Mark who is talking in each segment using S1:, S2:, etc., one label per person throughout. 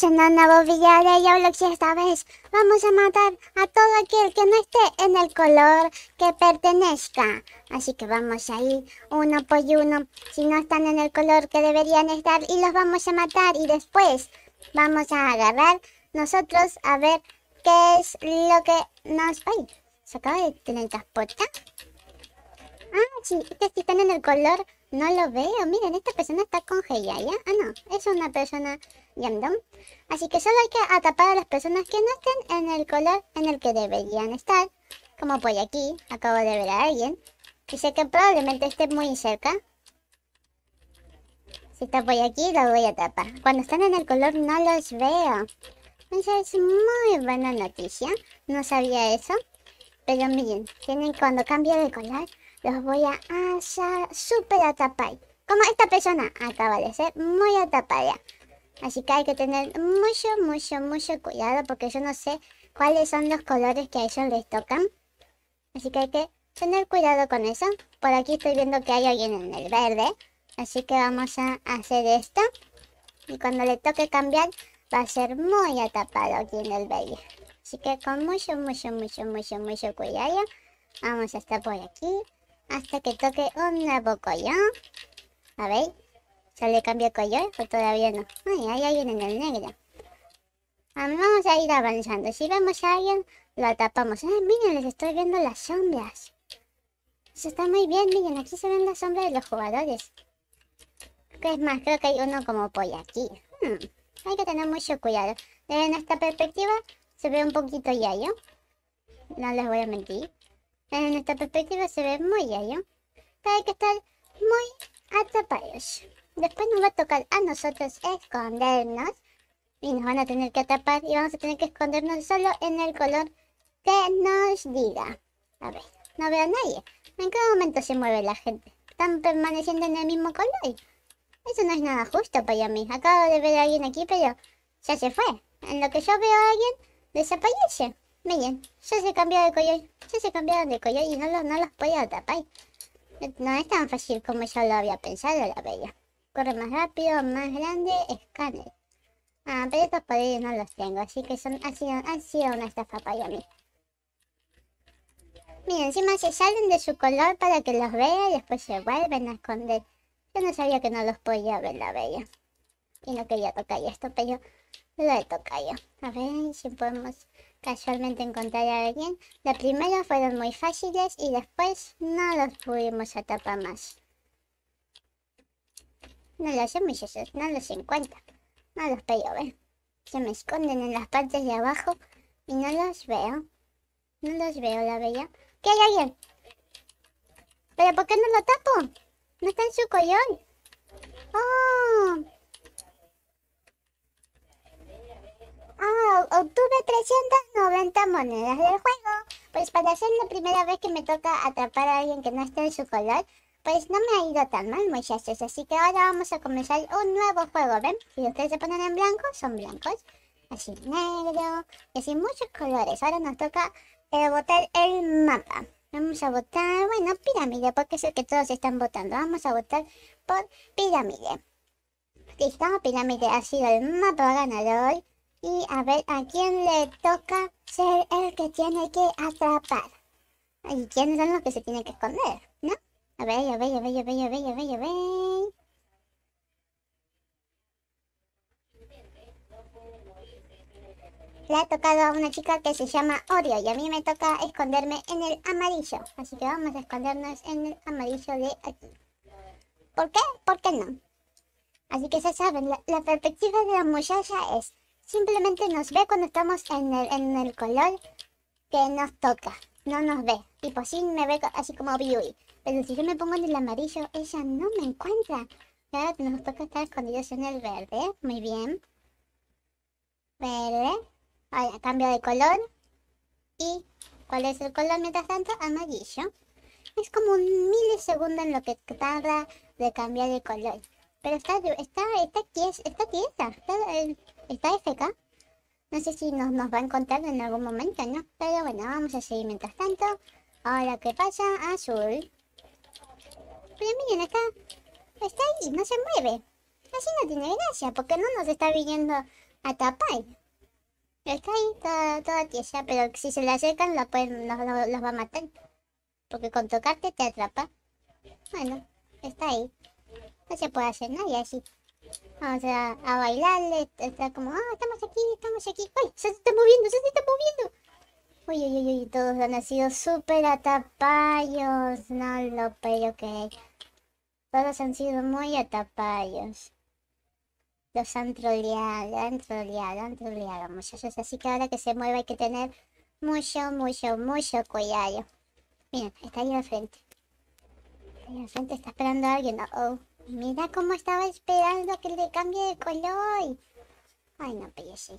S1: Son una bobilla de esta vez vamos a matar a todo aquel que no esté en el color que pertenezca. Así que vamos a ir uno por uno si no están en el color que deberían estar y los vamos a matar y después vamos a agarrar nosotros a ver qué es lo que nos... ¡Ay! ¿Se acaba de tener tener Ah, sí, este que si están en el color no lo veo. Miren, esta persona está con ya. Ah, no, es una persona Así que solo hay que atapar a las personas que no estén en el color en el que deberían estar. Como voy aquí, acabo de ver a alguien. Y sé que probablemente esté muy cerca. Si está por aquí, lo voy a tapar. Cuando están en el color no los veo. Esa es muy buena noticia. No sabía eso. Pero miren, tienen cuando cambie de color, los voy a hacer súper atapar. Como esta persona acaba de ser muy atapada. Así que hay que tener mucho, mucho, mucho cuidado porque yo no sé cuáles son los colores que a ellos les tocan. Así que hay que tener cuidado con eso. Por aquí estoy viendo que hay alguien en el verde. Así que vamos a hacer esto. Y cuando le toque cambiar va a ser muy atapado aquí en el verde. Así que con mucho, mucho, mucho, mucho, mucho cuidado. Vamos a estar por aquí. Hasta que toque una collón. A ver. ¿Se le el color, o eh, pues todavía no. Ay, hay alguien en el negro. Vamos a ir avanzando. Si vemos a alguien, lo tapamos. Ay, miren, les estoy viendo las sombras. Eso está muy bien, miren, aquí se ven las sombras de los jugadores. es más, creo que hay uno como pollo aquí. Hmm, hay que tener mucho cuidado. Desde esta perspectiva, se ve un poquito yayo. No les voy a mentir. Desde esta perspectiva se ve muy yayo. Pero hay que estar muy atrapados. Después nos va a tocar a nosotros escondernos y nos van a tener que tapar y vamos a tener que escondernos solo en el color que nos diga. A ver, no veo a nadie. ¿En qué momento se mueve la gente? ¿Están permaneciendo en el mismo color? Eso no es nada justo para mí. Acabo de ver a alguien aquí, pero ya se fue. En lo que yo veo a alguien, desaparece. Miren, ya se cambió de color. Ya se cambiaron de color y no los, no los puedo tapar. No es tan fácil como yo lo había pensado, la bella corre más rápido, más grande, escáner. Ah, pero estos poderes no los tengo, así que son, han, sido, han sido una estafa para mí. Mira, encima se salen de su color para que los vea y después se vuelven a esconder. Yo no sabía que no los podía ver la bella. Y no quería tocar esto, pero lo he tocado. A ver si podemos casualmente encontrar a alguien. La primera fueron muy fáciles y después no los pudimos atrapar más. No sé, semillas, no los encuentro. No los puedo ver. ¿eh? Se me esconden en las partes de abajo y no los veo. No los veo, la bella. ¿Qué hay alguien? ¿Pero por qué no lo tapo? No está en su collón. ¡Oh! ¡Oh! Obtuve 390 monedas del juego. Pues para ser la primera vez que me toca atrapar a alguien que no esté en su color, pues no me ha ido tan mal, muchachos. Así que ahora vamos a comenzar un nuevo juego. ¿Ven? Si ustedes se ponen en blanco, son blancos. Así negro. Y así muchos colores. Ahora nos toca votar eh, botar el mapa. Vamos a votar, bueno, pirámide, porque es el que todos están votando. Vamos a votar por pirámide. Listo, pirámide ha sido el mapa ganador. Y a ver a quién le toca ser el que tiene que atrapar. ¿Y quiénes son los que se tienen que esconder? A ver, a ver, a ver, a ver, a ver, a ver, a ver. Le ha tocado a una chica que se llama Oreo y a mí me toca esconderme en el amarillo. Así que vamos a escondernos en el amarillo de aquí. ¿Por qué? ¿Por qué no? Así que se saben, la, perspectiva de la muchacha es simplemente nos ve cuando estamos en el, color que nos toca. No nos ve. Tipo, sí me ve así como Biui. Pero si yo me pongo en el amarillo, ella no me encuentra. Claro, nos toca estar escondidos en el verde. Muy bien. Verde. Ahora, cambio de color. ¿Y cuál es el color mientras tanto? Amarillo. Es como un milisegundo en lo que tarda de cambiar de color. Pero está, está, está, quieta, está FK. Eh, no sé si nos, nos va a encontrar en algún momento, ¿no? Pero bueno, vamos a seguir mientras tanto. Ahora, ¿qué pasa? Azul pero miren, está, ahí, no se mueve. Así no tiene gracia, porque no nos está viniendo a tapar. Está ahí toda, toda tiesa, pero si se le acercan los, va a matar. Porque con tocarte te atrapa. Bueno, está ahí. No se puede hacer nada así. Vamos a, a bailarle. Está como, ah, estamos aquí, estamos aquí. ay Se está moviendo, se está moviendo. Uy, uy, uy, uy. Todos han sido súper atapallos. No lo puedo que todos han sido muy atapallos. Los han troleado, han troleado, han troleado, muchachos. Así que ahora que se mueve hay que tener mucho, mucho, mucho cuidado. Mira, está ahí al frente. Está ahí está esperando a alguien. Oh, Mira cómo estaba esperando que le cambie de color. Ay, no pellece.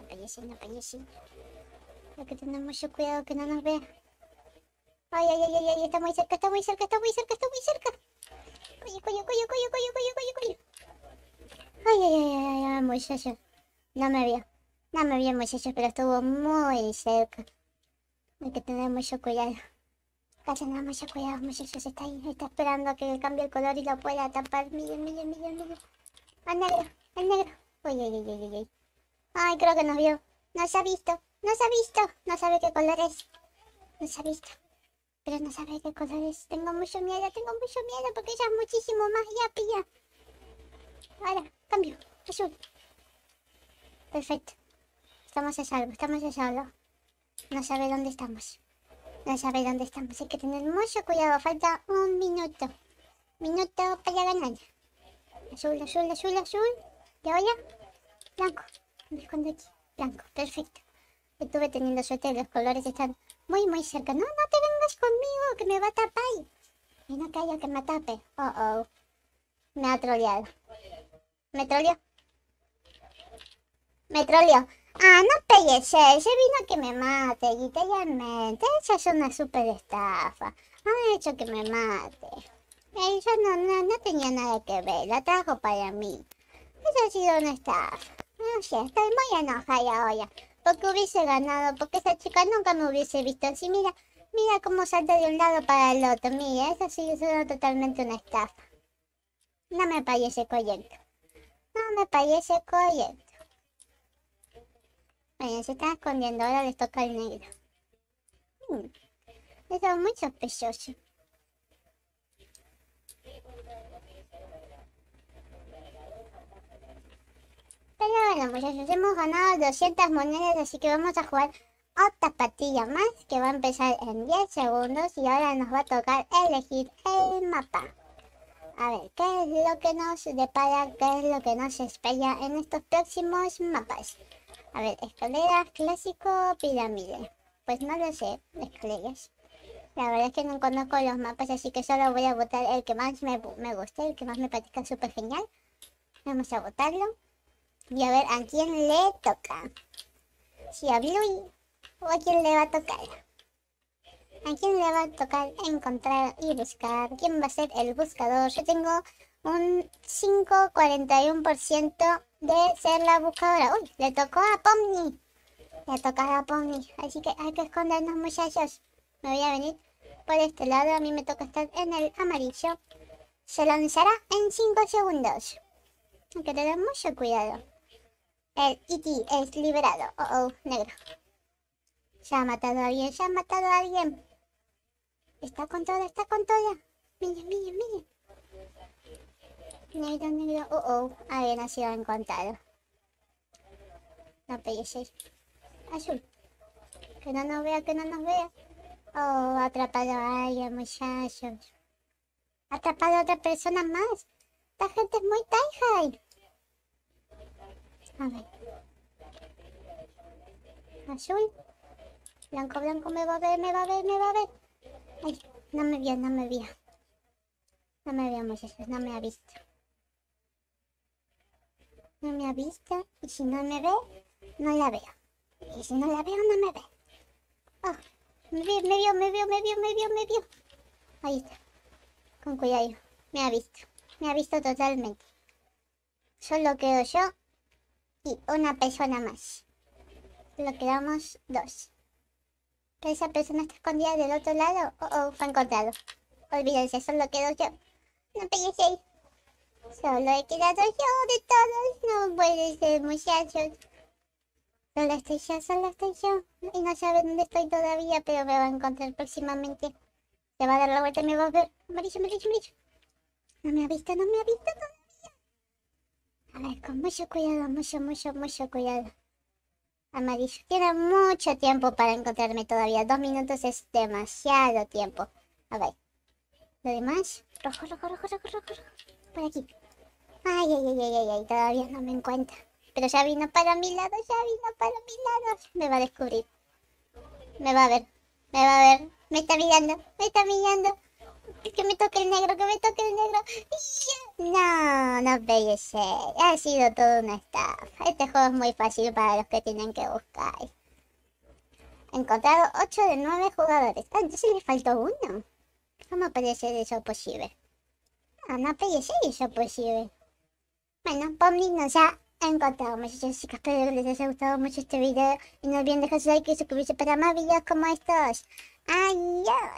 S1: No pellece, no pellece. Hay que tener mucho cuidado que no nos vea. Ay, ay, ay, ay, ay, está muy cerca, está muy cerca, está muy cerca, está muy cerca. Coño, coño, coño, coño, coño, coño, coño, coño. Ay, ay, ay, ay, ay, muchacho. No me vio. No me vio, muchachos, pero estuvo muy cerca. Hay que tener mucho cuidado. Casi nada, tener mucho cuidado, muchachos. Está ahí, está esperando a que cambie el color y lo pueda tapar. Miren, miren, miren, miren. Al ah, negro, al ah, negro. Ay, ay, ay, ay, ay. Ay, creo que nos vio. No se ha visto, no se ha visto. No sabe qué color es. No se ha visto. Pero no sabe qué colores. Tengo mucho miedo, tengo mucho miedo porque ya es muchísimo más ya pilla. Ahora, cambio. Azul. Perfecto. Estamos a salvo, estamos a salvo. No sabe dónde estamos. No sabe dónde estamos. Hay que tener mucho cuidado. Falta un minuto. Minuto para ganar. Azul, azul, azul, azul. ¿Y ahora? Blanco. Me escondo aquí. Blanco. Perfecto. Estuve teniendo suerte. Los colores están muy muy cerca. No, no te vengas conmigo, que me va a tapar. Y no caiga, que me tape. Oh, oh. Me ha troleado. Me troleó. Me troleó. Ah, no pegues, se vino que me mate, Literalmente. Esa es una super estafa. Ha hecho que me mate. Eso no, no, tenía nada que ver, la trajo para mí. Esa ha sido una estafa. No sé, estoy muy enojada hoy porque hubiese ganado, porque esa chica nunca me hubiese visto así, mira, mira cómo salta de un lado para el otro, mira, eso sí es totalmente una estafa. No me parece correcto. No me parece correcto. Bueno, se están escondiendo, ahora les toca el negro. Hmm. Eso es muy sospechoso. bueno muchachos, pues hemos ganado 200 monedas, así que vamos a jugar otra patilla más que va a empezar en 10 segundos y ahora nos va a tocar elegir el mapa. A ver, ¿qué es lo que nos depara? ¿Qué es lo que nos espera en estos próximos mapas? A ver, escaleras, clásico, pirámide. Pues no lo sé, escaleras. La verdad es que no conozco los mapas, así que solo voy a votar el que más me, me guste, el que más me parezca súper genial. Vamos a votarlo. Y a ver, ¿a quién le toca? Si a Bluey o a quién le va a tocar. ¿A quién le va a tocar encontrar y buscar? ¿Quién va a ser el buscador? Yo tengo un 5,41% de ser la buscadora. Uy, le tocó a Pomni. Le tocó a Pomni. Así que hay que escondernos muchachos. Me voy a venir por este lado. A mí me toca estar en el amarillo. Se lanzará en 5 segundos. Hay que tener mucho cuidado. El E.T. es liberado. Oh, oh, negro. Se ha matado a alguien, Se ha matado a alguien. Está con toda, está con toda. Miren, miren, miren. Negro, negro. Oh, oh. Alguien ha sido encontrado. No pelleces. Azul. Que no nos vea, que no nos vea. Oh, ha atrapado a alguien, muchachos. Ha Atrapado a otra persona más. Esta gente es muy taihai. A ver. Azul. Blanco, blanco, me va a ver, me va a ver, me va a ver. Ay, no me vio, no me vio. No me veo muchachos, no me ha visto. No me ha visto. Y si no me ve, no la veo. Y si no la veo, no me ve. Oh, me vio, me vio, me vio, me vio, me vio, Ahí está. Con cuidado. Me ha visto. Me ha visto totalmente. Solo quedo yo y una persona más. Lo quedamos dos. esa persona está escondida del otro lado o fue encontrado. Olvídense, solo quedó yo. No ahí. Solo he quedado yo de todos. No puede ser, muchachos. Solo estoy yo, solo estoy yo. Y no sabe dónde estoy todavía, pero me va a encontrar próximamente. Se va a dar la vuelta y me va a ver. maricho maricho No me ha visto, no me ha visto, no a ver, con mucho cuidado, mucho, mucho, mucho cuidado. Amarillo. Queda mucho tiempo para encontrarme todavía. Dos minutos es demasiado tiempo. A ah, ver. Lo demás. Rojo, rojo, rojo, rojo, rojo, Por aquí. Ay, ay, ay, ay, ay, Todavía no me encuentra. Pero ya vino para mi lado, ya vino para mi lado. Me va a descubrir. Me va a ver. Me va a ver. Me está mirando. Me está mirando. Que me toque el negro, que me toque el negro. No, no ser! Ha sido todo una estafa. Este juego es muy fácil para los que tienen que buscar. He encontrado 8 de 9 jugadores. Ah, entonces le faltó uno. ¿Cómo puede ser eso posible? Ah, no, no puede ser eso posible. Bueno, Pomni nos ha encontrado, muchachos chicas. Espero que les haya gustado mucho este video. Y no olviden dejar su like y suscribirse para más videos como estos. Adiós.